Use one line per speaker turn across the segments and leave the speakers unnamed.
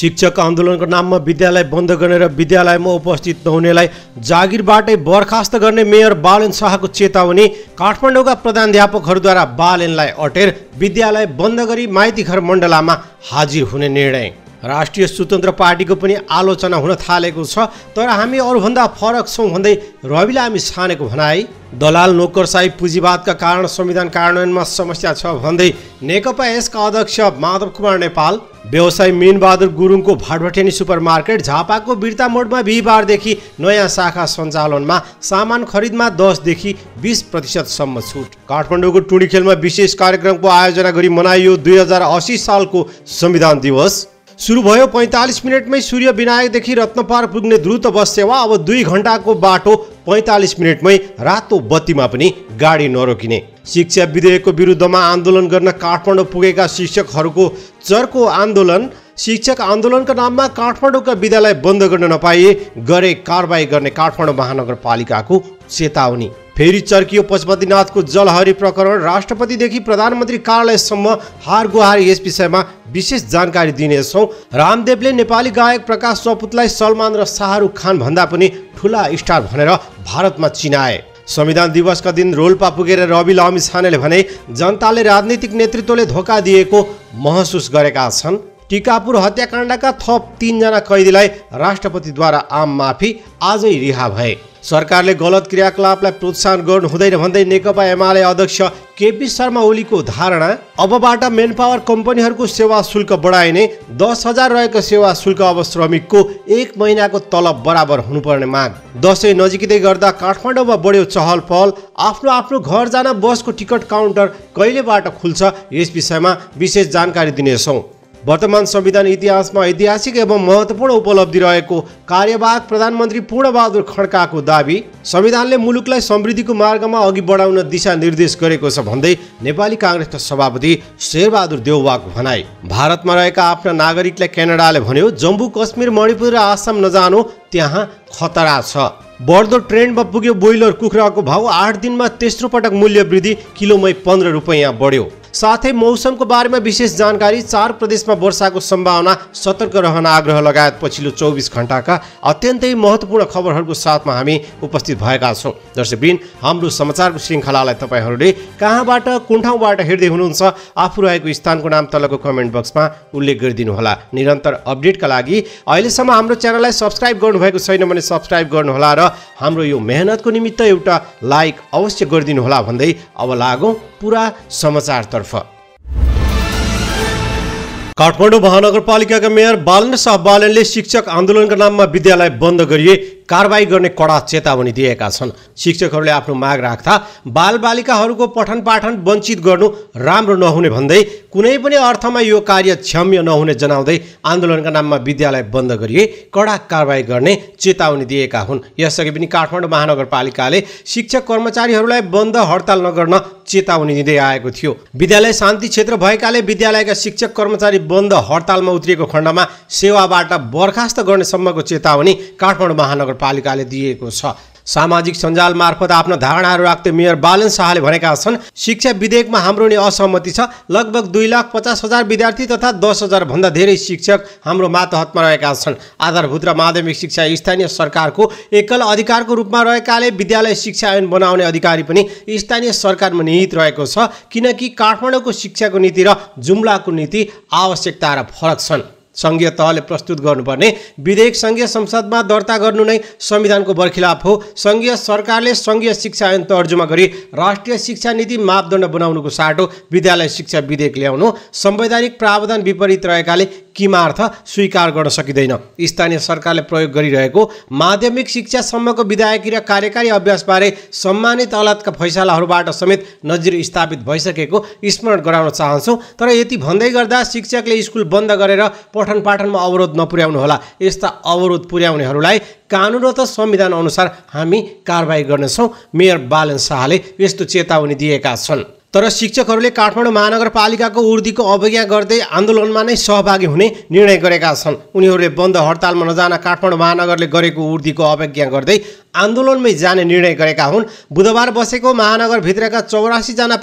शिक्षक आन्दोलनको नाममा विद्यालय बन्द गर्ने र विद्यालयमा उपस्थित नहुनेलाई जागिरबाटै बर्खास्त गर्ने मेयर बालेन शाहको चेतावनी काठमाडौँका प्रधानध्यापकहरूद्वारा बालेनलाई अटेर विद्यालय बन्द गरी माइतीघर मण्डलामा हाजिर हुने निर्णय राष्ट्रिय स्वतन्त्र पार्टीको पनि आलोचना हुन थालेको छ तर हामी अरूभन्दा फरक छौँ भन्दै रविलाई हामी छानेको भनाई दलाल नोकरसाई पुँजीवादका कारण संविधान कार्यान्वयनमा समस्या छ भन्दै नेकपा यसका अध्यक्ष माधव कुमार नेपाल व्यवसायी मिनबहादुर गुरुङको भाटभटेनी सुपर मार्केट झापाको बिर्ता मोडमा बिहिबारदेखि नयाँ शाखा सञ्चालनमा सामान खरिदमा दसदेखि बिस प्रतिशतसम्म छुट काठमाडौँको टुडी खेलमा विशेष कार्यक्रमको आयोजना गरी मनाइयो दुई हजार असी सालको संविधान दिवस सुरु भयो पैँतालिस मिनटमै सूर्य विनायकदेखि रत्नपार पुग्ने द्रुत बस सेवा अब दुई घन्टाको बाटो पैँतालिस मिनटमै रातो बत्तीमा पनि गाडी नरोकिने शिक्षा विधेयकको विरुद्धमा आन्दोलन गर्न काठमाडौँ पुगेका शिक्षकहरूको चर्को आन्दोलन शिक्षक आन्दोलनका नाममा काठमाडौँका विद्यालय बन्द गर्न नपाइए गरे कारवाही गर्ने काठमाडौँ महानगरपालिकाको चेतावनी फेरि चर्कियो पशुपतिनाथको जलहरी प्रकरण राष्ट्रपतिदेखि प्रधानमन्त्री कार्यालयसम्म हार गुहार यस विषयमा विशेष जानकारी दिनेछौँ रामदेवले नेपाली गायक प्रकाश सपुतलाई सलमान र शाहरुख खान भन्दा पनि ठुला स्टार भनेर भारतमा चिनाए संविधान दिवसका दिन रोल्पा पुगेर रवि लामी छानेले भने जनताले राजनीतिक नेतृत्वले धोका दिएको महसुस गरेका छन् टिकापुर हत्याकाण्डका थप तिनजना कैदीलाई राष्ट्रपतिद्वारा आम माफी आजै रिहा भए सरकारले गलत क्रियाकलापलाई प्रोत्साहन गर्नु हुँदैन भन्दै नेकपा एमाले अध्यक्ष केपी शर्मा ओलीको धारणा अबबाट मेन पावर कम्पनीहरूको सेवा शुल्क बढाइने दस हजार रहेको सेवा शुल्क अब श्रमिकको एक महिनाको तलब बराबर हुनुपर्ने माग दसैँ नजिकै गर्दा काठमाडौँमा बढ्यो चहल पहल आफ्नो आफ्नो घर जान बसको टिकट काउन्टर कहिलेबाट खुल्छ यस विषयमा विशेष जानकारी दिनेछौँ वर्तमान संविधान इतिहासमा ऐतिहासिक एवं महत्त्वपूर्ण उपलब्धि रहेको कार्यवाहक प्रधानमन्त्री पूर्णबहादुर खड्काको दावी संविधानले मुलुकलाई समृद्धिको मार्गमा अघि बढाउन दिशा निर्देश गरेको छ भन्दै नेपाली काङ्ग्रेसका सभापति शेरबहादुर देउवाको भनाई भारतमा रहेका आफ्ना नागरिकलाई क्यानाडाले भन्यो जम्मू कश्मीर मणिपुर र आसाम नजानु त्यहाँ खतरा छ बढ्दो ट्रेन्डमा पुग्यो ब्रोइलर कुखुराको भाउ आठ दिनमा तेस्रो पटक मूल्य वृद्धि किलोमै पन्ध्र रुपियाँ बढ्यो साथै मौसमको बारेमा विशेष जानकारी चार प्रदेशमा वर्षाको सम्भावना सतर्क रहन आग्रह लगायत पछिल्लो चौबिस घन्टाका अत्यन्तै महत्त्वपूर्ण खबरहरूको साथमा हामी उपस्थित भएका छौँ दर्शकबिन हाम्रो समाचारको श्रृङ्खलालाई तपाईँहरूले कहाँबाट कुन ठाउँबाट हेर्दै हुनुहुन्छ आफू रहेको स्थानको नाम तलको कमेन्ट बक्समा उल्लेख गरिदिनुहोला निरन्तर अपडेटका लागि अहिलेसम्म हाम्रो च्यानललाई सब्सक्राइब गर्नुभएको छैन भने सब्सक्राइब गर्नुहोला र हाम्रो यो मेहनतको निमित्त एउटा लाइक अवश्य गरिदिनुहोला भन्दै अब लागौँ पुरा समाचारतर्फ काठमाडौँ महानगरपालिकाका मेयर बालन शाह बालनले शिक्षक आन्दोलनका नाममा विद्यालय बन्द गरिए कारवाही गर्ने कडा चेतावनी दिएका छन् शिक्षकहरूले आफ्नो माग राख्दा बालबालिकाहरूको पठन पाठन वञ्चित गर्नु राम्रो नहुने भन्दै कुनै पनि अर्थमा यो कार्य क्षम्य नहुने जनाउँदै आन्दोलनका नाममा विद्यालय बन्द गरिए कडा कारवाही गर्ने चेतावनी दिएका हुन् यसअघि पनि काठमाडौँ महानगरपालिकाले शिक्षक कर्मचारीहरूलाई बन्द हडताल नगर्न चेतावनी दिँदै आएको थियो विद्यालय शान्ति क्षेत्र भएकाले विद्यालयका शिक्षक कर्मचारी बन्द हडतालमा उत्रिएको खण्डमा सेवाबाट बर्खास्त गर्ने सम्मको चेतावनी काठमाडौँ महानगर नगरपालिकाले दिएको छ सामाजिक सञ्जाल मार्फत आफ्ना धारणाहरू राख्दै मेयर बालन शाहले भनेका छन् शिक्षा विधेयकमा हाम्रो नै असहमति छ लगभग दुई लाख पचास हजार विद्यार्थी तथा दस हजारभन्दा धेरै शिक्षक हाम्रो मातहतमा रहेका छन् आधारभूत र माध्यमिक शिक्षा स्थानीय सरकारको एकल अधिकारको रूपमा रहेकाले विद्यालय शिक्षा ऐन बनाउने अधिकारी पनि स्थानीय सरकारमा निहित रहेको छ किनकि काठमाडौँको शिक्षाको नीति र जुम्लाको नीति आवश्यकता र फरक छन् सङ्घीय तहले प्रस्तुत गर्नुपर्ने विधेयक सङ्घीय संसदमा दर्ता गर्नु नै संविधानको बरखिलाफ हो सङ्घीय सरकारले सङ्घीय शिक्षा ऐन तर्जुमा गरी राष्ट्रिय शिक्षा नीति मापदण्ड बनाउनुको साटो विद्यालय शिक्षा विधेयक ल्याउनु संवैधानिक प्रावधान विपरीत रहेकाले किमार्थ स्वीकार गर्न सकिँदैन स्थानीय सरकारले प्रयोग गरिरहेको माध्यमिक शिक्षासम्मको विधायकी र कार्यकारी अभ्यासबारे सम्मानित अदालतका फैसलाहरूबाट समेत नजिर स्थापित भइसकेको स्मरण गराउन चाहन्छौँ तर यति भन्दै गर्दा शिक्षकले स्कुल बन्द गरेर पठन पाठनमा अवरोध होला यस्ता अवरोध पुर्याउनेहरूलाई कानुन र त संविधान अनुसार हामी कारवाही गर्नेछौँ मेयर बालन शाहले यस्तो चेतावनी दिएका छन् तर शिक्षकहरूले काठमाडौँ महानगरपालिकाको उर्दीको अवज्ञा गर्दै आन्दोलनमा नै सहभागी हुने निर्णय गरेका छन् उनीहरूले बन्द हडतालमा नजान काठमाडौँ महानगरले गरेको उर्दीको अवज्ञा गर्दै आन्दोलनमै जाने निर्णय गरेका हुन् बुधबार बसेको महानगरभित्रका चौरासीजना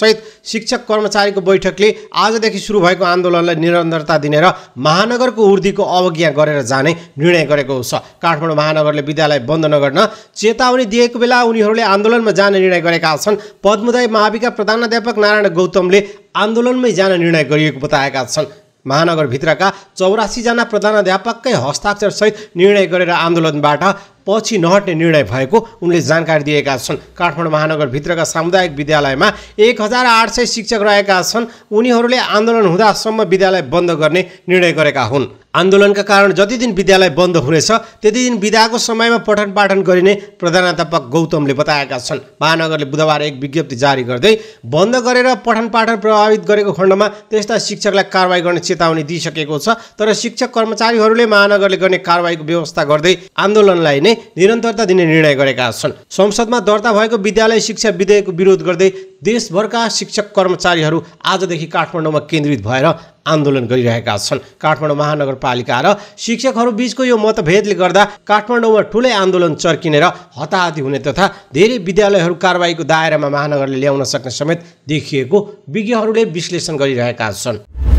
सहित शिक्षक कर्मचारीको बैठकले आजदेखि सुरु भएको आन्दोलनलाई निरन्तरता दिने र महानगरको उर्दीको अवज्ञा गरेर जाने निर्णय गरेको छ काठमाडौँ महानगरले विद्यालय बन्द नगर्न चेतावनी दिएको बेला उनीहरूले आन्दोलनमा जाने निर्णय गरेका छन् पद्मोदय महावि महानगरपालिका प्रधानाध्यापक नारायण गौतमले आन्दोलनमै जान निर्णय गरिएको बताएका छन् महानगरभित्रका चौरासीजना प्रधानाध्यापककै हस्ताक्षरसहित निर्णय गरेर आन्दोलनबाट पछि नहट्ने निर्णय भएको उनले जानकारी दिएका छन् काठमाडौँ महानगरभित्रका सामुदायिक विद्यालयमा एक हजार आठ सय शिक्षक रहेका छन् उनीहरूले आन्दोलन हुँदासम्म विद्यालय बन्द गर्ने निर्णय गरेका हुन् आन्दोलनका कारण जति दिन विद्यालय बन्द हुनेछ त्यति दिन विदाको समयमा पठन पाठन गरिने प्रधानाध्यापक गौतमले बताएका छन् महानगरले बुधबार एक विज्ञप्ति जारी गर्दै बन्द गरेर पठन पाठन प्रभावित गरेको खण्डमा त्यस्ता शिक्षकलाई कारवाही गर्ने चेतावनी दिइसकेको छ तर शिक्षक कर्मचारीहरूले महानगरले गर्ने कारवाहीको व्यवस्था गर्दै आन्दोलनलाई नै निरन्तरता दिने निर्णय गरेका छन् संसदमा दर्ता भएको विद्यालय शिक्षा विधेयकको विरोध गर्दै देशभरका शिक्षक कर्मचारीहरू आजदेखि काठमाडौँमा केन्द्रित भएर आन्दोलन गरिरहेका छन् काठमाडौँ महानगरपालिका र बिचको यो मतभेदले गर्दा काठमाडौँमा ठुलै आन्दोलन चर्किनेर हताहती हुने तथा धेरै विद्यालयहरू कारवाहीको दायरामा महानगरले ल्याउन सक्ने समेत देखिएको विज्ञहरूले विश्लेषण गरिरहेका छन्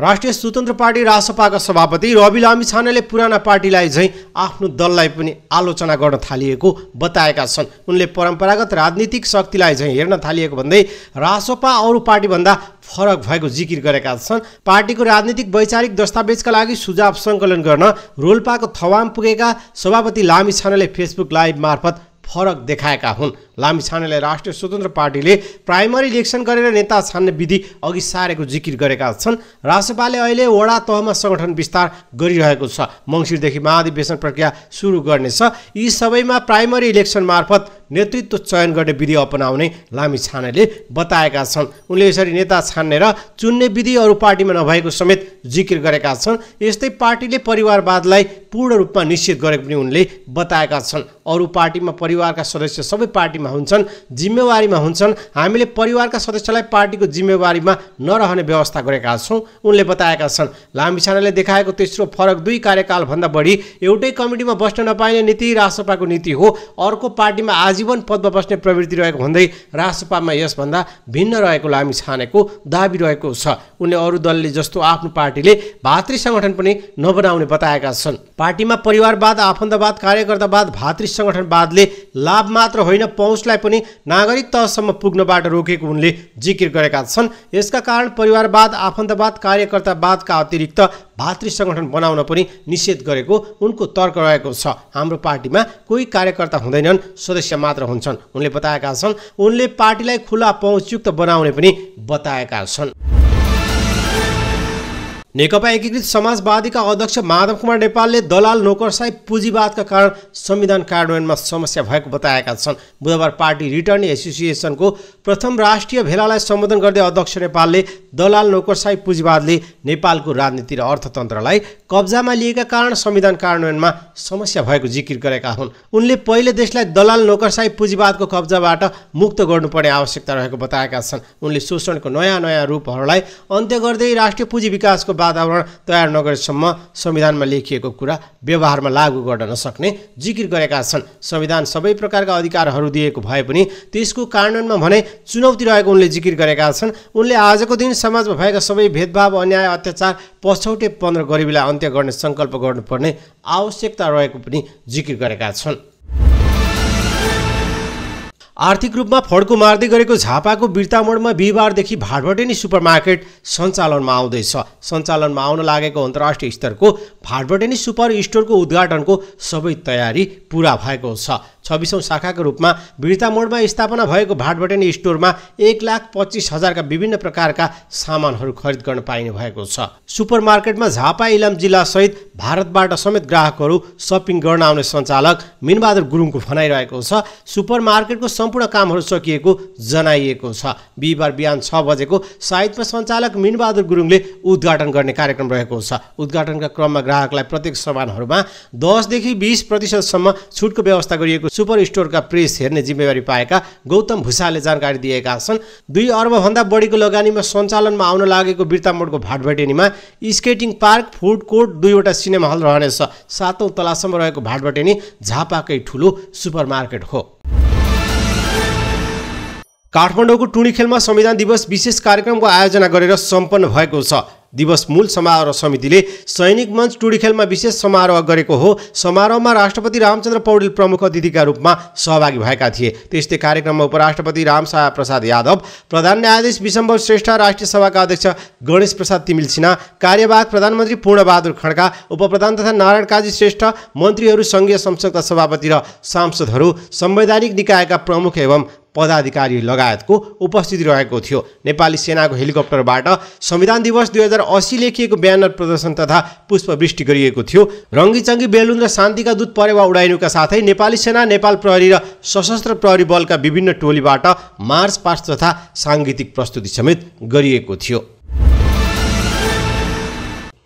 राष्ट्रिय स्वतन्त्र पार्टी रासपाका सभापति रवि लामी छानेले पुराना पार्टीलाई झैँ आफ्नो दललाई पनि आलोचना गर्न थालिएको बताएका छन् उनले परम्परागत राजनीतिक शक्तिलाई झैँ हेर्न थालिएको भन्दै रासपा अरू पार्टीभन्दा फरक भएको जिकिर गरेका छन् पार्टीको राजनीतिक वैचारिक दस्तावेजका लागि सुझाव सङ्कलन गर्न रोल्पाको थवाम पुगेका सभापति लामी फेसबुक लाइभ मार्फत फरक देखाएका हुन् लामिछानेलाई राष्ट्रिय स्वतन्त्र पार्टीले प्राइमरी इलेक्सन गरेर नेता छान्ने विधि अघि सारेको जिकिर गरेका छन् राजसभाले अहिले वडा तहमा सङ्गठन विस्तार गरिरहेको छ मङ्सिरदेखि महाधिवेशन प्रक्रिया सुरु गर्नेछ यी सबैमा प्राइमरी इलेक्सन मार्फत नेतृत्व चयन गर्ने विधि अपनाउने लामी छानेले बताएका छन् उनले यसरी नेता छान्ने र चुन्ने विधि अरू पार्टीमा नभएको समेत जिकिर गरेका छन् यस्तै पार्टीले परिवारवादलाई पूर्ण रूपमा निश्चित गरेको पनि उनले बताएका छन् अरू पार्टीमा परिवारका सदस्य सबै पार्टीमा जिम्मेवारीमा हुन्छन् जिम्मेवारीमा हुन्छन् हामीले परिवारका सदस्यलाई पार्टीको जिम्मेवारीमा नरहने व्यवस्था गरेका छौँ उनले बताएका छन् लामिछानेले देखाएको तेस्रो फरक दुई कार्यकालभन्दा बढी एउटै कमिटीमा बस्न नपाइने नीति राजसपाको नीति हो अर्को पार्टीमा आजीवन पदमा बस्ने प्रवृत्ति रहेको भन्दै राजसपामा यसभन्दा भिन्न रहेको लामिछानेको दावी रहेको छ उनले अरू दलले जस्तो आफ्नो पार्टीले भातृ सङ्गठन पनि नबनाउने बताएका छन् पार्टीमा परिवारवाद आफन्तवाद कार्यकर्तावाद भातृ सङ्गठनवादले लाभ मात्र होइन पहुँच उसलाई पनि नागरिक तहसम्म पुग्नबाट रोकेको उनले जिकिर गरेका छन् यसका कारण परिवारवाद आफन्तवाद कार्यकर्तावादका अतिरिक्त भातृ सङ्गठन बनाउन पनि निषेध गरेको उनको तर्क रहेको छ हाम्रो पार्टीमा कोही कार्यकर्ता हुँदैनन् सदस्य मात्र हुन्छन् उनले बताएका छन् उनले पार्टीलाई खुला पहुँचयुक्त बनाउने पनि बताएका छन् नेकपा एकीकृत समाजवादीका अध्यक्ष माधव कुमार नेपालले दलाल नोकरसाई पुँजीवादका कारण संविधान कार्यान्वयनमा समस्या भएको बताएका छन् बुधबार पार्टी रिटर्निङ एसोसिएसनको प्रथम राष्ट्रिय भेलालाई सम्बोधन गर्दै अध्यक्ष नेपालले दलाल नोकरसाई पुँजीवादले नेपालको राजनीति र अर्थतन्त्रलाई कब्जामा लिएका कारण संविधान कार्यान्वयनमा समस्या भएको जिकिर गरेका हुन् उनले पहिले देशलाई दलाल नोकरसाई पुँजीवादको कब्जाबाट मुक्त गर्नुपर्ने आवश्यकता रहेको बताएका छन् उनले शोषणको नयाँ नयाँ रूपहरूलाई अन्त्य गर्दै राष्ट्रिय पुँजी विकासको वातावरण तयार नगरेसम्म संविधानमा लेखिएको कुरा व्यवहारमा लागू गर्न नसक्ने जिकिर गरेका छन् संविधान सबै प्रकारका अधिकारहरू दिएको भए पनि त्यसको कार्यान्वयनमा भने चुनौती रहेको उनले जिकिर गरेका छन् उनले आजको दिन समाजमा भएका सबै भेदभाव अन्याय अत्याचार पछौटे पन्ध्र गरिबीलाई अन्त्य गर्ने सङ्कल्प गर्नुपर्ने आवश्यकता रहेको पनि जिकिर गरेका छन् आर्थिक रूपमा फड्को मार्दै गरेको झापाको बिर्तामोडमा बिहिबारदेखि सुपर सुपरमार्केट सञ्चालनमा आउँदैछ सञ्चालनमा आउन लागेको अन्तर्राष्ट्रिय स्तरको भाटभटेनी सुपर स्टोरको उद्घाटनको सबै तयारी पुरा भएको छ छब्बिसौँ शाखाको रूपमा बिर्तामोडमा स्थापना भएको भाटभटेनी स्टोरमा एक लाख पच्चिस हजारका विभिन्न प्रकारका सामानहरू खरिद गर्न पाइने भएको छ सुपरमार्केटमा झापा इलाम जिल्लासहित भारतबाट समेत ग्राहकहरू सपिङ गर्न आउने सञ्चालक मिनबहादुर गुरुङको भनाइरहेको छ सुपरमार्केटको सम्पूर्ण कामहरू सकिएको जनाइएको छ बिहिबार बिहान छ बजेको साहित्य सञ्चालक मिनबहादुर गुरुङले उद्घाटन गर्ने कार्यक्रम रहेको छ उद्घाटनका क्रममा ग्राहकलाई प्रत्येक सामानहरूमा दसदेखि बिस प्रतिशतसम्म छुटको व्यवस्था गरिएको सुपर स्टोरका प्रेस हेर्ने जिम्मेवारी पाएका गौतम भुषालले जानकारी दिएका छन् दुई अर्बभन्दा बढीको लगानीमा सञ्चालनमा आउन लागेको मोडको भाटभटेनीमा स्केटिङ पार्क फुड कोर्ट दुईवटा सिनेमा हल रहनेछ सातौँ तलासम्म रहेको भाटभटेनी झापाकै ठुलो सुपर मार्केट हो काठमाडौँको खेलमा संविधान दिवस विशेष कार्यक्रमको आयोजना गरेर सम्पन्न भएको छ दिवस मूल समारोह समितिले सैनिक मञ्च टुडी खेलमा विशेष समारोह गरेको हो समारोहमा राष्ट्रपति रामचन्द्र पौडेल प्रमुख अतिथिका रूपमा सहभागी भएका थिए त्यस्तै कार्यक्रममा उपराष्ट्रपति रामसाह प्रसाद यादव प्रधान न्यायाधीश विशम्भव श्रेष्ठ राष्ट्रिय सभाका अध्यक्ष गणेश प्रसाद तिमिल सिन्हा कार्यवाहक प्रधानमन्त्री पूर्णबहादुर खड्का उपप्रधान तथा नारायण काजी श्रेष्ठ मन्त्रीहरू सङ्घीय संसदका सभापति र सांसदहरू संवैधानिक निकायका प्रमुख एवं पदाधिकारी लगायतको उपस्थिति रहेको थियो नेपाली सेनाको हेलिकप्टरबाट संविधान दिवस दुई हजार असी लेखिएको ब्यानर प्रदर्शन तथा पुष्पवृष्टि गरिएको थियो रङ्गीचङ्गी बेलुन र शान्तिका दूत परेवा उडाइनुका साथै नेपाली सेना नेपाल प्रहरी र सशस्त्र प्रहरी बलका विभिन्न टोलीबाट मार्च पास्ट तथा साङ्गीतिक प्रस्तुति समेत गरिएको थियो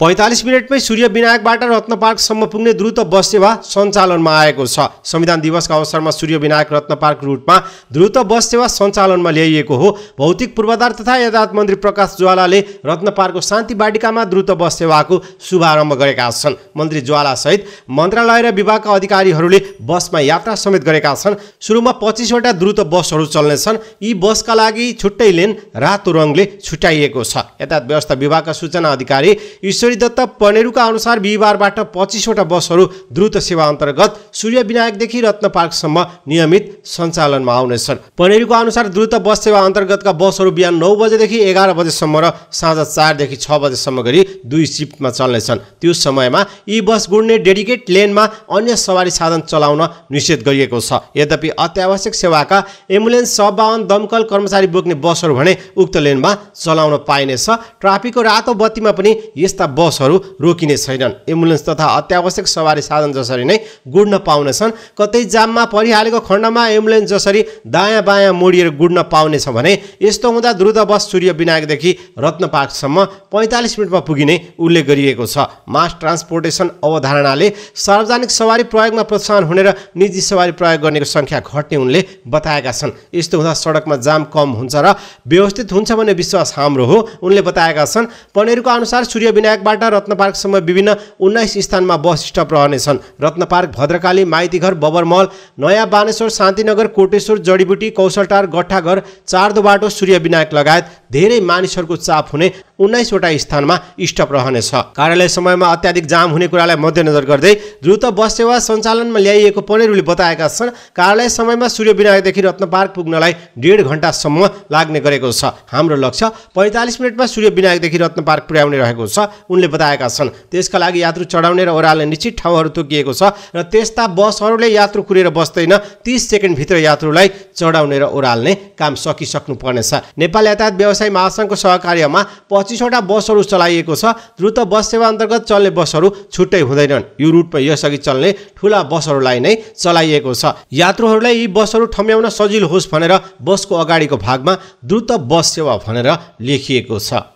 पैँतालिस मिनटमै सूर्य विनायकबाट रत्न पार्कसम्म पुग्ने द्रुत बस सेवा सञ्चालनमा आएको छ संविधान दिवसका अवसरमा सूर्य विनायक रत्न पार्क रुटमा द्रुत बस सेवा सञ्चालनमा ल्याइएको हो भौतिक पूर्वाधार तथा यातायात मन्त्री प्रकाश ज्वालाले रत्नपार्कको शान्ति बाटिकामा द्रुत बस सेवाको शुभारम्भ गरेका छन् मन्त्री ज्वालासहित मन्त्रालय र विभागका अधिकारीहरूले बसमा यात्रा समेत गरेका छन् सुरुमा पच्चिसवटा द्रुत बसहरू चल्नेछन् यी बसका लागि छुट्टै लेन रातो रङले छुट्याइएको छ यातायात व्यवस्था विभागका सूचना अधिकारी ईश्वर केशरी दत्त पनेरुका अनुसार बिहिबारबाट पच्चिसवटा बसहरू द्रुत सेवा अन्तर्गत सूर्य विनायकदेखि रत्न पार्कसम्म नियमित सञ्चालनमा आउनेछन् पनेरुका अनुसार द्रुत बस सेवा अन्तर्गतका बसहरू बिहान नौ बजेदेखि एघार बजेसम्म र साँझ चारदेखि छ बजेसम्म गरी दुई सिफ्टमा चल्नेछन् त्यो समयमा यी बस गुड्ने डेडिकेट लेनमा अन्य सवारी साधन चलाउन निषेध गरिएको छ यद्यपि अत्यावश्यक सेवाका एम्बुलेन्स सब दमकल कर्मचारी बोक्ने बसहरू भने उक्त लेनमा चलाउन पाइनेछ ट्राफिकको रातो बत्तीमा पनि यस्ता बसहरू रोकिने छैनन् एम्बुलेन्स तथा अत्यावश्यक सवारी साधन जसरी नै गुड्न पाउनेछन् कतै जाममा परिहालेको खण्डमा एम्बुलेन्स जसरी दायाँ बायाँ मोडिएर गुड्न पाउनेछ भने यस्तो हुँदा द्रुत बस सूर्य विनायकदेखि रत्नपार्कसम्म पैँतालिस मिनटमा पुगिने उल्लेख गरिएको छ मास ट्रान्सपोर्टेसन अवधारणाले सार्वजनिक सवारी प्रयोगमा प्रोत्साहन हुने र निजी सवारी प्रयोग गर्नेको सङ्ख्या घट्ने उनले बताएका छन् यस्तो हुँदा सडकमा जाम कम हुन्छ र व्यवस्थित हुन्छ भन्ने विश्वास हाम्रो हो उनले बताएका छन् पनेरको अनुसार सूर्य विनायकबाट रत्नपाटा रत्न पार्कसम्म विभिन्न उन्नाइस स्थानमा बस स्टप रहनेछन् रत्न पार्क भद्रकाली माइतीघर मल नयाँ बानेश्वर शान्तिनगर कोटेश्वर जडीबुटी कौशलटार गट्ठाघर चारदो बाटो सूर्य विनायक लगायत धेरै मानिसहरूको चाप हुने उन्नाइसवटा स्थानमा स्टप रहनेछ कार्यालय समयमा अत्याधिक जाम हुने कुरालाई मध्यनजर गर्दै द्रुत बस सेवा सञ्चालनमा ल्याइएको पनेरुले बताएका छन् कार्यालय समयमा सूर्य विनायकदेखि रत्न पार्क पुग्नलाई डेढ घन्टासम्म लाग्ने गरेको छ हाम्रो लक्ष्य पैँतालिस मिनटमा सूर्य विनायकदेखि रत्न पार्क पुर्याउने रहेको छ उनले बताएका छन् त्यसका लागि यात्रु चढाउने र ओह्राल्ने निश्चित ठाउँहरू तोकिएको छ र त्यस्ता बसहरूले यात्रु कुरेर बस्दैन तिस सेकेन्डभित्र यात्रुलाई चढाउने र ओह्राल्ने काम सकिसक्नु पर्नेछ नेपाल यातायात व्यवस्था व्यवसाय महासङ्घको सहकार्यमा पच्चिसवटा बसहरू चलाइएको छ द्रुत बस सेवा अन्तर्गत चल्ने बसहरू छुट्टै हुँदैनन् यो रुटमा यसअघि चल्ने ठुला बसहरूलाई नै चलाइएको छ यात्रुहरूलाई यी बसहरू ठम्याउन सजिलो होस् भनेर बसको अगाडिको भागमा द्रुत बस सेवा भनेर लेखिएको छ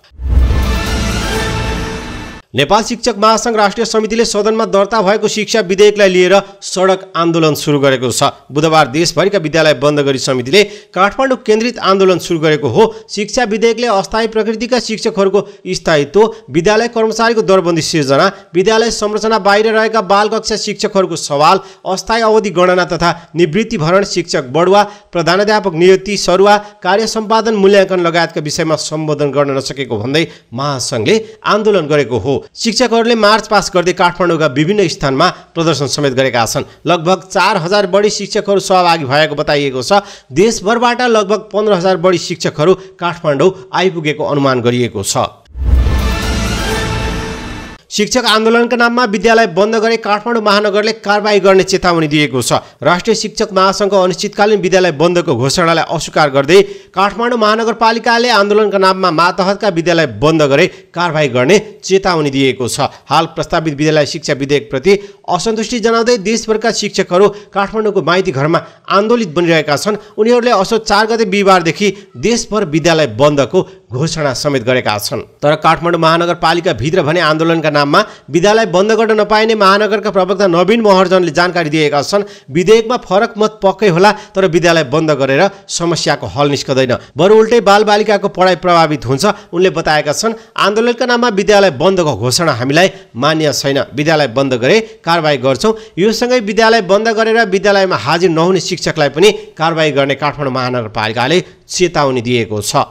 नेपाल शिक्षक महासङ्घ राष्ट्रिय समितिले सदनमा दर्ता भएको शिक्षा विधेयकलाई लिएर सडक आन्दोलन सुरु गरेको छ बुधबार देशभरिका विद्यालय बन्द गरी समितिले काठमाडौँ केन्द्रित आन्दोलन सुरु गरेको हो शिक्षा विधेयकले अस्थायी प्रकृतिका शिक्षकहरूको स्थायित्व विद्यालय कर्मचारीको दरबन्दी सिर्जना विद्यालय संरचना बाहिर रहेका बाल कक्षा शिक्षकहरूको सवाल अस्थायी अवधि गणना तथा निवृत्ति भरण शिक्षक बढुवा प्रधानाध्यापक नियुक्ति सरुवा कार्य सम्पादन मूल्याङ्कन लगायतका विषयमा सम्बोधन गर्न नसकेको भन्दै महासङ्घले आन्दोलन गरेको हो शिक्षकहरूले मार्च पास गर्दै काठमाडौँका विभिन्न स्थानमा प्रदर्शन समेत गरेका छन् लगभग चार हजार बढी शिक्षकहरू सहभागी भएको बताइएको छ देशभरबाट लगभग पन्ध्र हजार बढी शिक्षकहरू काठमाडौँ आइपुगेको अनुमान गरिएको छ शिक्षक आन्दोलनका नाममा विद्यालय बन्द गरे काठमाडौँ महानगरले कारवाही गर्ने चेतावनी दिएको छ राष्ट्रिय शिक्षक महासङ्घको अनिश्चितकालीन विद्यालय बन्दको घोषणालाई अस्वीकार गर्दै काठमाडौँ महानगरपालिकाले आन्दोलनका नाममा मातहतका विद्यालय बन्द गरे कारवाही गर्ने चेतावनी दिएको छ हाल प्रस्तावित विद्यालय शिक्षा विधेयकप्रति असन्तुष्टि जनाउँदै देशभरका शिक्षकहरू काठमाडौँको माइती घरमा आन्दोलित बनिरहेका छन् उनीहरूले असो चार गते बिहिबारदेखि देशभर विद्यालय बन्दको घोषणा समेत गरेका छन् तर काठमाडौँ महानगरपालिकाभित्र भने आन्दोलनका नाममा विद्यालय बन्द गर्न नपाइने महानगरका प्रवक्ता नवीन महर्जनले जानकारी दिएका छन् विधेयकमा फरक मत पक्कै होला तर विद्यालय बन्द गरेर समस्याको हल निस्कँदैन बरु उल्टै बालबालिकाको पढाइ प्रभावित हुन्छ उनले बताएका छन् आन्दोलनका नाममा विद्यालय बन्दको घोषणा हामीलाई मान्य छैन विद्यालय बन्द गरे कारवाही गर्छौँ योसँगै विद्यालय बन्द गरेर विद्यालयमा हाजिर नहुने शिक्षकलाई पनि कारवाही गर्ने काठमाडौँ महानगरपालिकाले चेतावनी दिएको छ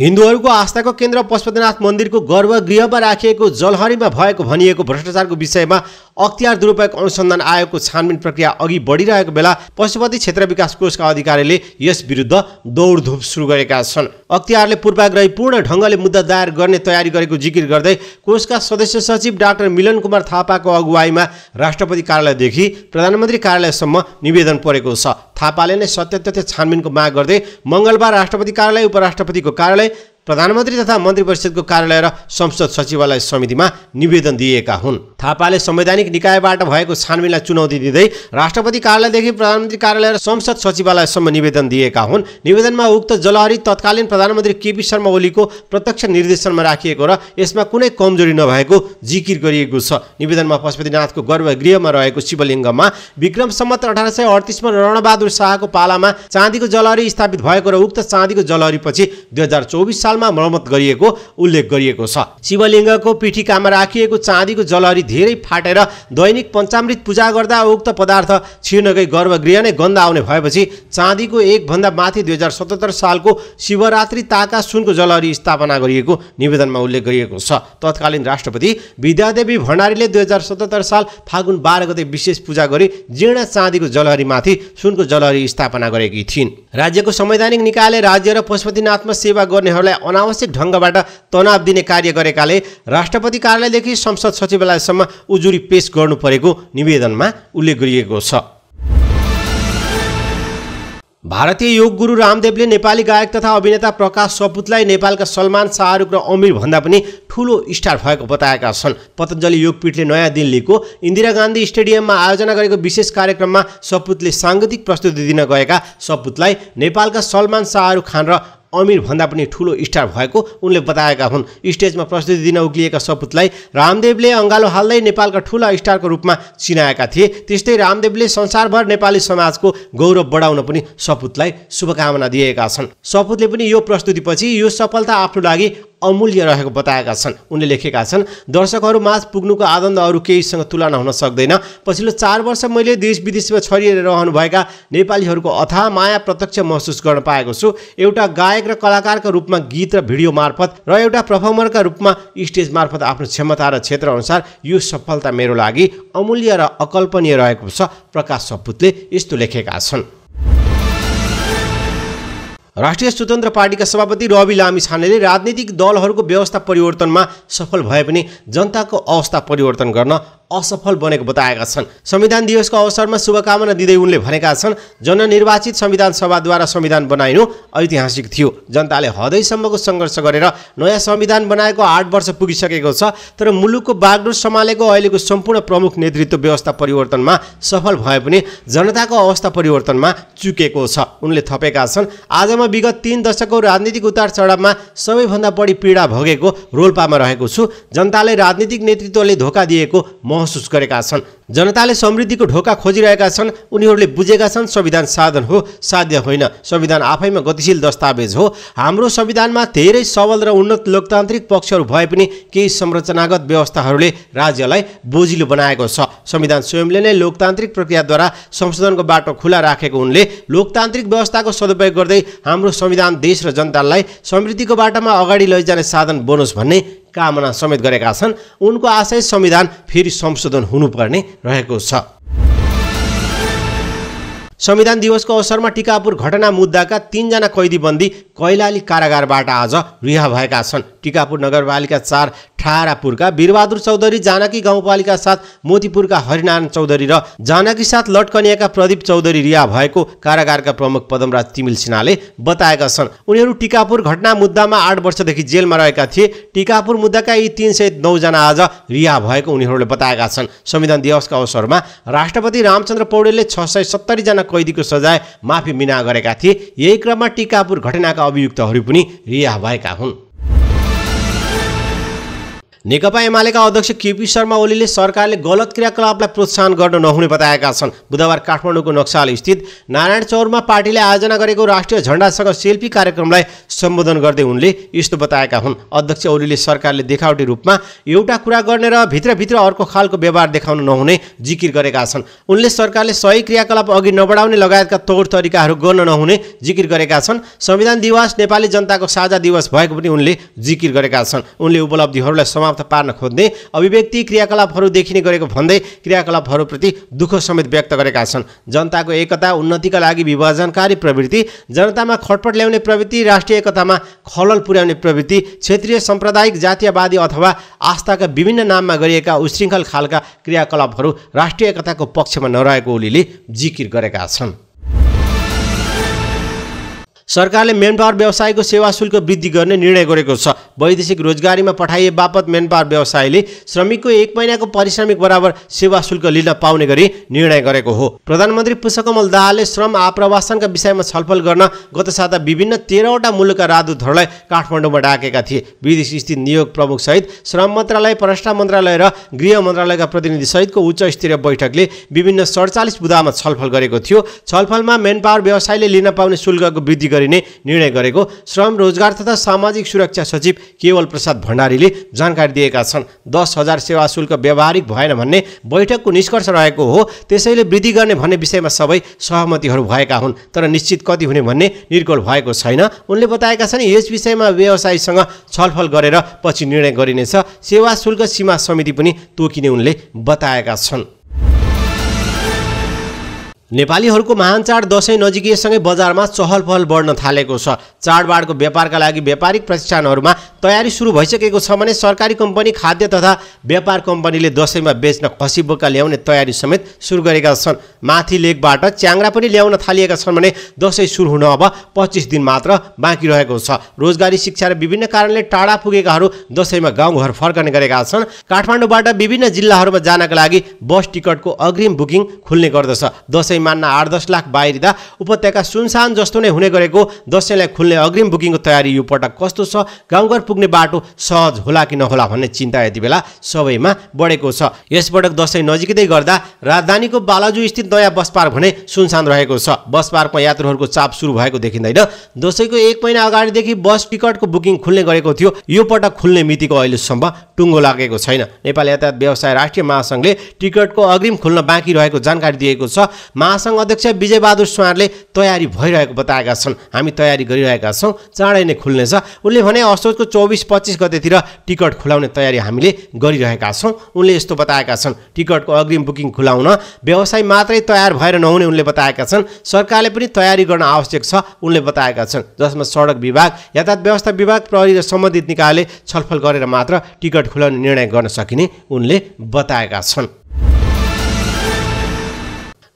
हिन्दूहरूको आस्थाको केन्द्र पशुपतिनाथ मन्दिरको गर्भगृहमा राखिएको जलहरीमा भएको भनिएको भ्रष्टाचारको विषयमा अख्तियार दुरुपयोग अनुसन्धान आयोगको छानबिन प्रक्रिया अघि बढिरहेको बेला पशुपति क्षेत्र विकास कोषका अधिकारीले यस विरुद्ध दौडधुप सुरु गरेका छन् अख्तियारले पूर्वाग्रही पूर्ण ढङ्गले मुद्दा दायर गर्ने तयारी गरेको जिकिर गर्दै कोषका सदस्य सचिव डाक्टर मिलन कुमार थापाको अगुवाईमा राष्ट्रपति कार्यालयदेखि प्रधानमन्त्री कार्यालयसम्म निवेदन परेको छ थापाले नै सत्य तथ्य छानबिनको माग गर्दै मङ्गलबार राष्ट्रपति कार्यालय उपराष्ट्रपतिको कार्यालय प्रधानमन्त्री तथा मन्त्री परिषदको कार्यालय र संसद सचिवालय समितिमा निवेदन दिएका हुन् थापाले संवैधानिक निकायबाट भएको छानबिनलाई चुनौती दिँदै राष्ट्रपति कार्यालयदेखि प्रधानमन्त्री कार्यालय र संसद सचिवालयसम्म निवेदन दिएका हुन् निवेदनमा उक्त जलहरी तत्कालीन प्रधानमन्त्री केपी शर्मा ओलीको प्रत्यक्ष निर्देशनमा राखिएको र यसमा कुनै कमजोरी नभएको जिकिर गरिएको छ निवेदनमा पशुपतिनाथको गर्भगृहमा रहेको शिवलिङ्गमा विक्रम सम्मत अठार सय अडतिसमा रणबहादुर शाहको पालामा चाँदीको जलहरी स्थापित भएको र उक्त चाँदीको जलहरीपछि दुई हजार चौबिस साल नेपालमा मर्मत गरिएको उल्लेख गरिएको छ शिवलिङ्गको पिठिकामा राखिएको चाँदीको जलहरी धेरै फाटेर दैनिक पञ्चामृत पूजा गर्दा उक्त पदार्थ छिर्नकै गर्भगृह नै गन्ध आउने भएपछि चाँदीको एकभन्दा माथि दुई हजार सतहत्तर सालको शिवरात्रि ताका सुनको जलहरी स्थापना गरिएको निवेदनमा उल्लेख गरिएको छ तत्कालीन राष्ट्रपति विद्यादेवी भण्डारीले दुई हजार सतहत्तर साल फागुन बाह्र गते विशेष पूजा गरी जीर्ण चाँदीको जलहरीमाथि सुनको जलहरी स्थापना गरेकी थिइन् राज्यको संवैधानिक निकायले राज्य र पशुपतिनाथमा सेवा गर्नेहरूलाई अनावश्यक ढङ्गबाट तनाव दिने कार्य गरेकाले राष्ट्रपति कार्यालयदेखि संसद सचिवालयसम्म उजुरी पेश गर्नु परेको निवेदनमा उल्लेख गरिएको छ भारतीय योग गुरु रामदेवले नेपाली गायक तथा अभिनेता प्रकाश सपुतलाई नेपालका सलमान शाहरुख र अमिर भन्दा पनि ठुलो स्टार भएको बताएका छन् पतञ्जलि योगपीठले नयाँ दिल्लीको इन्दिरा गान्धी स्टेडियममा आयोजना गरेको विशेष कार्यक्रममा सपुतले साङ्गीतिक प्रस्तुति दिन गएका सपुतलाई नेपालका सलमान शाहरुख खान र अमिरभन्दा पनि ठुलो स्टार भएको उनले बताएका हुन् स्टेजमा प्रस्तुति दिन उक्लिएका सपुतलाई रामदेवले अङ्गालो हाल्दै नेपालका ठुला स्टारको रूपमा चिनाएका थिए त्यस्तै रामदेवले संसारभर नेपाली समाजको गौरव बढाउन पनि सपुतलाई शुभकामना दिएका छन् सपुतले पनि यो प्रस्तुतिपछि यो सफलता आफ्नो लागि अमूल्य रहेको बताएका छन् उनले लेखेका छन् दर्शकहरूमाझ पुग्नुको आनन्द अरू केहीसँग तुलना हुन सक्दैन पछिल्लो चार वर्ष मैले देश विदेशमा छरिएर रहनुभएका नेपालीहरूको अथाह माया प्रत्यक्ष महसुस गर्न पाएको छु एउटा गायक र कलाकारका रूपमा गीत र भिडियो मार्फत र एउटा पर्फर्मरका रूपमा स्टेज मार्फत आफ्नो क्षमता र क्षेत्र अनुसार यो सफलता मेरो लागि अमूल्य र अकल्पनीय रहेको छ प्रकाश सपुतले यस्तो लेखेका छन् राष्ट्रिय स्वतन्त्र पार्टीका सभापति रवि लामी छानेले राजनीतिक दलहरूको व्यवस्था परिवर्तनमा सफल भए पनि जनताको अवस्था परिवर्तन गर्न असफल बनेको बताएका छन् संविधान दिवसको अवसरमा शुभकामना दिँदै उनले भनेका छन् जननिर्वाचित संविधान सभाद्वारा संविधान बनाइनु ऐतिहासिक थियो जनताले हदैसम्मको सङ्घर्ष गरेर नयाँ संविधान बनाएको आठ वर्ष पुगिसकेको छ तर मुलुकको बागडोर सम्हालेको अहिलेको सम्पूर्ण प्रमुख नेतृत्व व्यवस्था परिवर्तनमा सफल भए पनि जनताको अवस्था परिवर्तनमा चुकेको छ उनले थपेका छन् आजमा विगत तिन दशकको राजनीतिक उतार चढावमा सबैभन्दा बढी पीडा भोगेको रोल्पामा रहेको छु जनताले राजनीतिक नेतृत्वले धोका दिएको म महसुस गरेका छन् जनताले समृद्धिको ढोका खोजिरहेका छन् उनीहरूले बुझेका छन् संविधान साधन हो साध्य होइन संविधान आफैमा गतिशील दस्तावेज हो हाम्रो संविधानमा धेरै सबल र उन्नत लोकतान्त्रिक पक्षहरू भए पनि केही संरचनागत व्यवस्थाहरूले राज्यलाई बोझिलो बनाएको छ संविधान स्वयंले नै लोकतान्त्रिक प्रक्रियाद्वारा संशोधनको बाटो खुला राखेको उनले लोकतान्त्रिक व्यवस्थाको सदुपयोग गर्दै हाम्रो संविधान देश र जनतालाई समृद्धिको बाटोमा अगाडि लैजाने साधन बनोस् भन्ने कामना समेत गरेका छन् उनको आशय संविधान फेरि संशोधन हुनुपर्ने रहेको छ संविधान दिवसको अवसरमा टिकापुर घटना मुद्दाका तिनजना कैदीबन्दी कैलाली कारागारबाट आज रिहा भएका छन् टिकापुर नगरपालिका चार ठारापुरका बिरबहादुर चौधरी जानकी गाउँपालिका साथ मोतीपुरका हरिनारायण चौधरी र जानकी साथ लटकनियाका प्रदीप चौधरी रिहा भएको कारागारका प्रमुख पदमराज तिमिल सिन्हाले बताएका छन् उनीहरू टिकापुर घटना मुद्दामा आठ वर्षदेखि जेलमा रहेका थिए टिकापुर मुद्दाका यी तिन सय नौजना आज रिहा भएको उनीहरूले बताएका छन् संविधान दिवसका अवसरमा राष्ट्रपति रामचन्द्र पौडेलले छ सय सत्तरीजना कैदीको सजाय माफी मिना गरेका थिए यही क्रममा टिकापुर घटनाका अभियुक्तहरू पनि रिहा भएका हुन् नेकपा एमालेका अध्यक्ष केपी शर्मा ओलीले सरकारले गलत क्रियाकलापलाई प्रोत्साहन गर्न नहुने बताएका छन् बुधबार काठमाडौँको नक्साल स्थित नारायण चौरमा पार्टीले आयोजना गरेको राष्ट्रिय झण्डासँग सेल्फी कार्यक्रमलाई सम्बोधन गर्दै उनले यस्तो बताएका हुन् अध्यक्ष ओलीले सरकारले देखावटी रूपमा एउटा कुरा गर्ने र भित्रभित्र अर्को खालको व्यवहार देखाउन नहुने जिकिर गरेका छन् उनले सरकारले सही क्रियाकलाप अघि नबढाउने लगायतका तौर तरिकाहरू गर्न नहुने जिकिर गरेका छन् संविधान दिवस नेपाली जनताको साझा दिवस भएको पनि उनले जिकिर गरेका छन् उनले उपलब्धिहरूलाई समा समाप्त पार्न खोज्ने अभिव्यक्ति क्रियाकलापहरू देखिने गरेको भन्दै क्रियाकलापहरूप्रति दुःख समेत व्यक्त गरेका छन् जनताको एकता उन्नतिका लागि विभाजनकारी प्रवृत्ति जनतामा खटपट ल्याउने प्रवृत्ति राष्ट्रिय एकतामा खलल पुर्याउने प्रवृत्ति क्षेत्रीय साम्प्रदायिक जातीयवादी अथवा आस्थाका विभिन्न नाममा गरिएका उशृङ्खल खालका क्रियाकलापहरू राष्ट्रिय एकताको पक्षमा नरहेको ओलीले जिकिर गरेका छन् सरकारले मेनपावर व्यवसायको सेवा शुल्क वृद्धि गर्ने निर्णय गरेको छ वैदेशिक रोजगारीमा पठाइए बापत मेनपावर व्यवसायले श्रमिकको एक महिनाको पारिश्रमिक बराबर सेवा शुल्क लिन पाउने गरी निर्णय गरेको हो प्रधानमन्त्री पुष्पकमल दाहालले श्रम आप्रवासनका विषयमा छलफल गर्न गत साता विभिन्न तेह्रवटा मुलुकका राजदूतहरूलाई काठमाडौँमा डाकेका थिए विदेश स्थित नियोग प्रमुखसहित श्रम मन्त्रालय परराष्ट्र मन्त्रालय र गृह मन्त्रालयका प्रतिनिधिसहितको उच्च स्तरीय बैठकले विभिन्न सडचालिस बुदामा छलफल गरेको थियो छलफलमा मेनपावर व्यवसायले लिन पाउने शुल्कको वृद्धि गरिने निर्णय गरेको श्रम रोजगार तथा सामाजिक सुरक्षा सचिव केवल प्रसाद भण्डारीले जानकारी दिएका छन् दस हजार सेवा शुल्क व्यावहारिक भएन भन्ने बैठकको निष्कर्ष रहेको हो त्यसैले वृद्धि गर्ने भन्ने विषयमा सबै सहमतिहरू भएका हुन् तर निश्चित कति हुने भन्ने निर्गोल भएको छैन उनले बताएका छन् यस विषयमा व्यवसायीसँग छलफल गरेर पछि निर्णय गरिनेछ सेवा शुल्क सीमा समिति पनि तोकिने उनले बताएका छन् नेपालीहरूको महान चाड दसैँ नजिकिएसँगै बजारमा चहल पहल बढ्न थालेको छ चाडबाडको व्यापारका लागि व्यापारिक प्रतिष्ठानहरूमा तयारी सुरु भइसकेको छ भने सरकारी कम्पनी खाद्य तथा व्यापार कम्पनीले दसैँमा बेच्न खसी बोका ल्याउने तयारी समेत सुरु गरेका छन् माथि लेकबाट च्याङ्रा पनि ल्याउन थालिएका छन् भने दसैँ सुरु हुन अब पच्चिस दिन मात्र बाँकी रहेको छ रोजगारी शिक्षा र विभिन्न कारणले टाढा पुगेकाहरू दसैँमा गाउँघर फर्कने गरेका छन् काठमाडौँबाट विभिन्न जिल्लाहरूमा जानका लागि बस टिकटको अग्रिम बुकिङ खुल्ने गर्दछ दसैँ जस्तै मान्न आठ दस लाख बाहिरिँदा उपत्यका सुनसान जस्तो नै हुने गरेको दसैँलाई खुल्ने अग्रिम बुकिङको तयारी यो पटक कस्तो छ गाउँघर पुग्ने बाटो सहज होला कि नहोला भन्ने चिन्ता यति बेला सबैमा बढेको छ यसपटक दसैँ नजिकै गर्दा राजधानीको बालाजु स्थित नयाँ बस पार्क भने सुनसान रहेको छ बस पार्कमा यात्रुहरूको चाप सुरु भएको देखिँदैन दसैँको एक महिना अगाडिदेखि बस टिकटको बुकिङ खुल्ने गरेको थियो यो पटक खुल्ने मितिको अहिलेसम्म टुङ्गो लागेको छैन नेपाल यातायात व्यवसाय राष्ट्रिय महासङ्घले टिकटको अग्रिम खुल्न बाँकी रहेको जानकारी दिएको छ महासङ्घ अध्यक्ष विजयबहादुर सुवारले तयारी भइरहेको बताएका छन् हामी तयारी गरिरहेका छौँ चाँडै नै खुल्नेछ उनले भने असोजको चौबिस पच्चिस गतेतिर टिकट खुलाउने तयारी हामीले गरिरहेका छौँ उनले यस्तो बताएका छन् टिकटको अग्रिम बुकिङ खुलाउन व्यवसाय मात्रै तयार भएर नहुने उनले बताएका छन् सरकारले पनि तयारी गर्न आवश्यक छ उनले बताएका छन् जसमा सडक विभाग यातायात व्यवस्था विभाग प्रहरी र सम्बन्धित निकायले छलफल गरेर मात्र टिकट खुलाउने निर्णय गर्न सकिने उनले बताएका छन्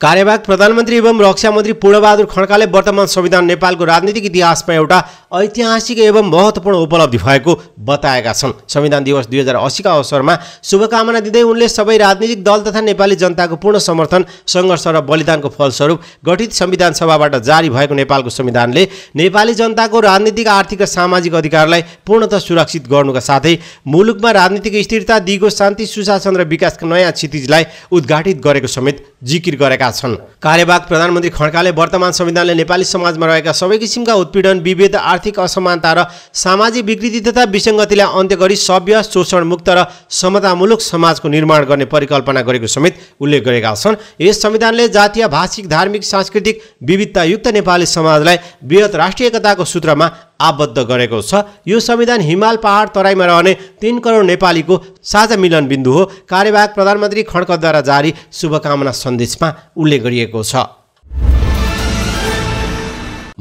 कार्यवाहक प्रधानमन्त्री एवं रक्षा मन्त्री पूर्णबहादुर खड्काले वर्तमान संविधान नेपालको राजनीतिक इतिहासमा एउटा ऐतिहासिक एवं महत्त्वपूर्ण उपलब्धि भएको बताएका छन् संविधान दिवस दुई हजार असीका अवसरमा शुभकामना दिँदै उनले सबै राजनीतिक दल तथा नेपाली जनताको पूर्ण समर्थन सङ्घर्ष र बलिदानको फलस्वरूप गठित संविधान सभाबाट जारी भएको नेपालको संविधानले नेपाली जनताको राजनीतिक आर्थिक र सामाजिक अधिकारलाई पूर्णतः सुरक्षित गर्नुका साथै मुलुकमा राजनीतिक स्थिरता दिगो शान्ति सुशासन र विकासका नयाँ क्षितिजलाई उद्घाटित गरेको समेत जिकिर गरेका छन् कार्यवाहक प्रधानमन्त्री खड्काले वर्तमान संविधानले नेपाली समाजमा रहेका सबै किसिमका उत्पीडन विभेद आर्थिक असमानता र सामाजिक विकृति तथा विसङ्गतिलाई अन्त्य गरी सभ्य शोषणमुक्त र समतामूलक समाजको निर्माण गर्ने परिकल्पना गरेको समेत उल्लेख गरेका छन् यस संविधानले जातीय भाषिक धार्मिक सांस्कृतिक विविधतायुक्त नेपाली समाजलाई वृहत राष्ट्रिय एकताको सूत्रमा आबद्ध गरेको छ यो संविधान हिमाल पहाड तराईमा रहने तिन करोड नेपालीको साझा मिलन बिन्दु हो कार्यवाहक प्रधानमन्त्री खड्कद्वारा जारी शुभकामना सन्देशमा उल्लेख गरिएको छ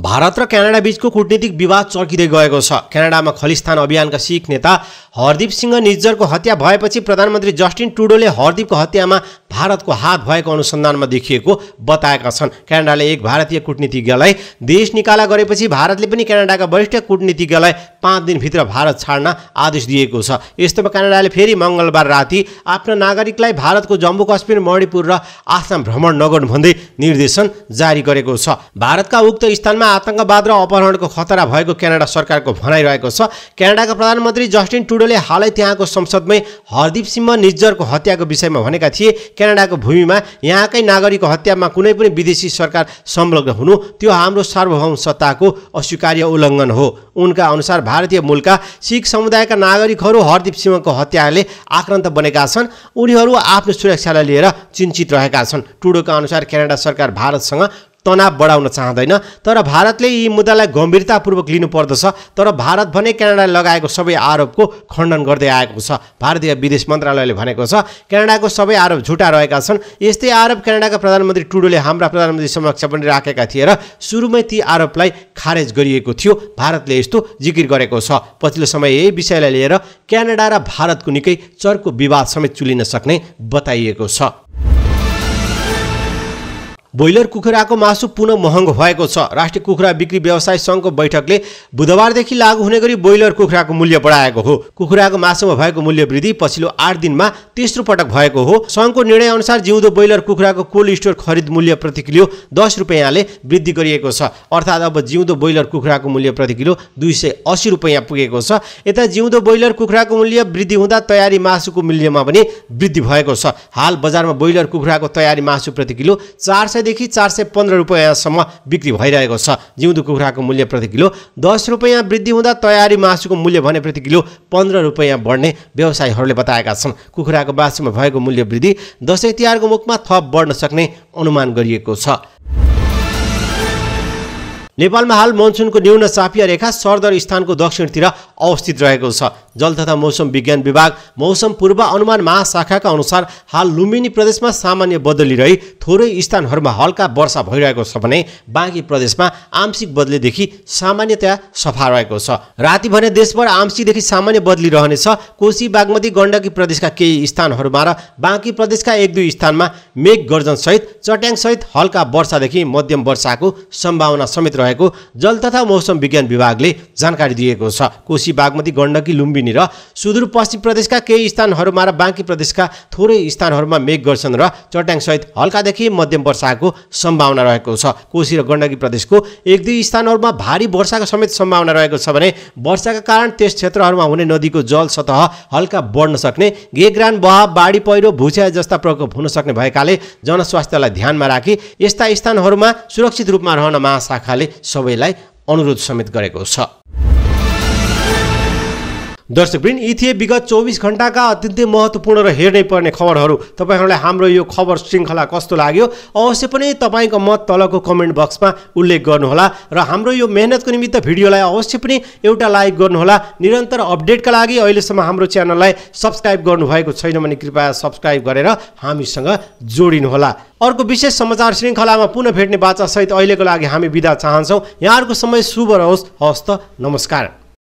भारत र क्यानाडा बीचको कुटनीतिक विवाद चर्किँदै गएको छ क्यानाडामा खलिस्तान अभियानका सिख नेता हरदीप सिंह निज्जरको हत्या भएपछि प्रधानमन्त्री जस्टिन टुडोले हरदीपको हत्यामा भारतको हात भएको अनुसन्धानमा देखिएको बताएका छन् क्यानाडाले एक भारतीय कुटनीतिज्ञलाई देश निकाला गरेपछि भारतले पनि क्यानाडाका वरिष्ठ कुटनीतिज्ञलाई पाँच दिनभित्र भारत छाड्न आदेश दिएको छ यस्तोमा क्यानाडाले फेरि मङ्गलबार राति आफ्ना नागरिकलाई भारतको जम्मू कश्मीर मणिपुर र आसाम भ्रमण नगर्नु भन्दै निर्देशन जारी गरेको छ भारतका उक्त स्थानमा आतङ्कवाद र अपहरणको खतरा भएको क्यानाडा सरकारको भनाइरहेको छ क्यानाडाका प्रधानमन्त्री जस्टिन टुडोले हालै त्यहाँको संसदमै हरदीप सिंह निज्जरको हत्याको विषयमा भनेका थिए क्यानाडाको भूमिमा यहाँकै नागरिकको हत्यामा कुनै पनि विदेशी सरकार संलग्न हुनु त्यो हाम्रो सार्वभौम सत्ताको अस्वीकार्य उल्लङ्घन हो उनका अनुसार भारतीय मूलका सिख समुदायका नागरिकहरू हरदीप सिंहको हत्याले आक्रान्त बनेका छन् उनीहरू आफ्नो सुरक्षालाई लिएर चिन्तित रहेका छन् टुडोका अनुसार क्यानाडा सरकार भारतसँग तनाव बढाउन चाहँदैन तर भारतले यी मुद्दालाई गम्भीरतापूर्वक लिनुपर्दछ तर भारत भने क्यानाडाले लगाएको सबै आरोपको खण्डन गर्दै आएको छ भारतीय विदेश मन्त्रालयले भनेको छ क्यानाडाको सबै आरोप झुटा रहेका छन् यस्तै आरोप क्यानाडाका प्रधानमन्त्री टुडोले हाम्रा प्रधानमन्त्री समक्ष पनि राखेका थिए र सुरुमै ती आरोपलाई खारेज गरिएको थियो भारतले यस्तो जिकिर गरेको छ पछिल्लो समय यही विषयलाई लिएर क्यानाडा र भारतको निकै चर्को विवाद समेत चुलिन सक्ने बताइएको छ ब्रोइलर कुखुराको मासु पुनः महँगो भएको छ राष्ट्रिय कुखुरा बिक्री व्यवसाय सङ्घको बैठकले बुधबारदेखि लागू हुने गरी ब्रोइलर कुखुराको मूल्य बढाएको हो कुखुराको मासुमा भएको मूल्य वृद्धि पछिल्लो आठ दिनमा तेस्रो पटक भएको हो सङ्घको निर्णयअनुसार जिउँदो ब्रोइलर कुखुराको कोल्ड स्टोर खरिद मूल्य प्रति किलो दस रुपियाँले वृद्धि गरिएको छ अर्थात् अब जिउँदो ब्रोइलर कुखुराको मूल्य प्रति किलो दुई सय अस्सी रुपियाँ पुगेको छ यता जिउँदो ब्रोइलर कुखुराको मूल्य वृद्धि हुँदा तयारी मासुको मूल्यमा पनि वृद्धि भएको छ हाल बजारमा ब्रोइलर कुखुराको तयारी मासु प्रति किलो चार सय सयदेखि चार सय पन्ध्र रुपियाँसम्म बिक्री भइरहेको छ जिउँदो कुखुराको मूल्य प्रति किलो दस रुपियाँ वृद्धि हुँदा तयारी मासुको मूल्य भने प्रति किलो पन्ध्र रुपियाँ बढ्ने व्यवसायीहरूले बताएका छन् कुखुराको मासुमा भएको मूल्य वृद्धि दसैँ तिहारको मुखमा थप बढ्न सक्ने अनुमान गरिएको छ नेपालमा हाल मनसुनको न्यून चापिया रेखा सरदर स्थानको दक्षिणतिर अवस्थित रहेको छ जल तथा मौसम विज्ञान विभाग मौसम पूर्व अनुमान महाशाखाका अनुसार हाल लुम्बिनी प्रदेशमा सामान्य बदली रही थोरै स्थानहरूमा हल्का वर्षा भइरहेको छ भने बाँकी प्रदेशमा आंशिक बदलीदेखि सामान्यतया सफा रहेको छ राति भने देशभर आंशिकदेखि सामान्य बदली रहनेछ कोशी बागमती गण्डकी प्रदेशका केही स्थानहरूमा र बाँकी प्रदेशका एक दुई स्थानमा मेघ गर्जनसहित चट्याङसहित हल्का वर्षादेखि मध्यम वर्षाको सम्भावना समेत रहेको जल तथा मौसम विज्ञान विभागले जानकारी दिएको छ कोशी बागमती गण्डकी लुम्बिनी र सुदूरपश्चिम प्रदेशका केही स्थानहरूमा र बाँकी प्रदेशका थोरै स्थानहरूमा मेघ गर्छन् र चट्याङसहित हल्कादेखि मध्यम वर्षाको सम्भावना रहेको छ कोशी र गण्डकी प्रदेशको एक दुई स्थानहरूमा भारी वर्षाको समेत सम्भावना रहेको छ भने वर्षाका कारण त्यस क्षेत्रहरूमा हुने नदीको जल सतह हल्का बढ्न सक्ने गेग्रान बहा बाढी पहिरो भुस्या जस्ता प्रकोप हुन सक्ने भएकाले जनस्वास्थ्यलाई ध्यानमा राखी यस्ता स्थानहरूमा सुरक्षित रूपमा रहन महाशाखाले सबैलाई अनुरोध समेत गरेको छ दर्शकवृन्द यी थिए विगत चौबिस घन्टाका अत्यन्तै महत्त्वपूर्ण र हेर्नै पर्ने खबरहरू तपाईँहरूलाई हाम्रो यो खबर श्रृङ्खला कस्तो लाग्यो अवश्य पनि तपाईँको मत तलको कमेन्ट बक्समा उल्लेख गर्नुहोला र हाम्रो यो मेहनतको निमित्त भिडियोलाई अवश्य पनि एउटा लाइक गर्नुहोला निरन्तर अपडेटका लागि अहिलेसम्म हाम्रो च्यानललाई सब्सक्राइब गर्नुभएको छैन भने कृपया सब्सक्राइब गरेर हामीसँग जोडिनुहोला अर्को विशेष समाचार श्रृङ्खलामा पुनः भेट्ने बाचासहित अहिलेको लागि हामी बिदा चाहन्छौँ यहाँहरूको समय शुभ रहोस् हवस् त नमस्कार